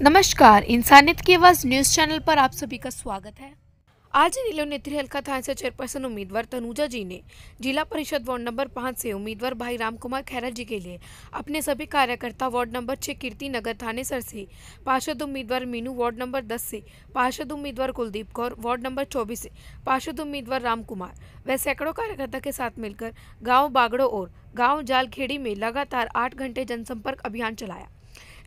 नमस्कार इंसानियत की आवाज़ न्यूज़ चैनल पर आप सभी का स्वागत है आज जिलों नेत्री हल्का थाना से चेयरपर्सन उम्मीदवार तनुजा जी ने जिला परिषद वार्ड नंबर पाँच से उम्मीदवार भाई राम कुमार खैरा जी के लिए अपने सभी कार्यकर्ता वार्ड नंबर छः कीर्ति नगर थाने सर से पार्षद उम्मीदवार मीनू वार्ड नंबर दस से पार्षद उम्मीदवार कुलदीप कौर वार्ड नंबर चौबीस से पार्षद उम्मीदवार राम कुमार व सैकड़ों कार्यकर्ता के साथ मिलकर गाँव बागड़ो और गाँव जालखेड़ी में लगातार आठ घंटे जनसंपर्क अभियान चलाया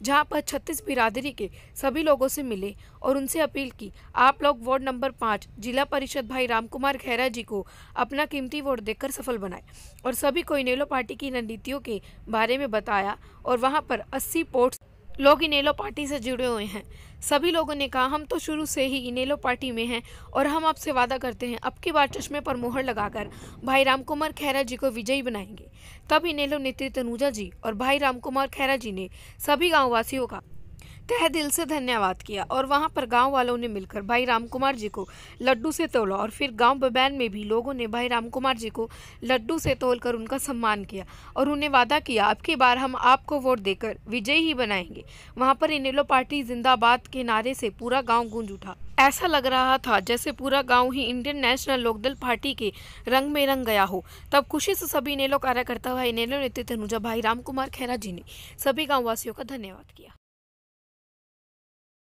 जहां पर छत्तीस बिरादरी के सभी लोगों से मिले और उनसे अपील की आप लोग वार्ड नंबर पाँच जिला परिषद भाई रामकुमार खैरा जी को अपना कीमती वोट देकर सफल बनाए और सभी को इनेलो पार्टी की रणनीतियों के बारे में बताया और वहाँ पर अस्सी पोर्ट्स लोग इनेलो पार्टी से जुड़े हुए हैं सभी लोगों ने कहा हम तो शुरू से ही इनेलो पार्टी में हैं और हम आपसे वादा करते हैं अब की बार चश्मे पर मोहर लगाकर भाई रामकुमार खैरा जी को विजयी बनाएंगे तब इनेलो नेत्री तनुजा जी और भाई रामकुमार खैरा जी ने सभी गांववासियों का तह दिल से धन्यवाद किया और वहाँ पर गांव वालों ने मिलकर भाई राम कुमार जी को लड्डू से तोला और फिर गांव बबैन में भी लोगों ने भाई राम कुमार जी को लड्डू से तोल कर उनका सम्मान किया और उन्हें वादा किया अब की बार हम आपको वोट देकर विजय ही बनाएंगे वहाँ पर इनेलो पार्टी जिंदाबाद के नारे से पूरा गाँव गूंज उठा ऐसा लग रहा था जैसे पूरा गांव ही इंडियन नेशनल लोकदल पार्टी के रंग में रंग गया हो तब खुशी से सभी इनेलो कार्यकर्ता व इनेलो नेतृत्व तनुजा भाई कुमार खैरा जी ने सभी गाँव वासियों का धन्यवाद किया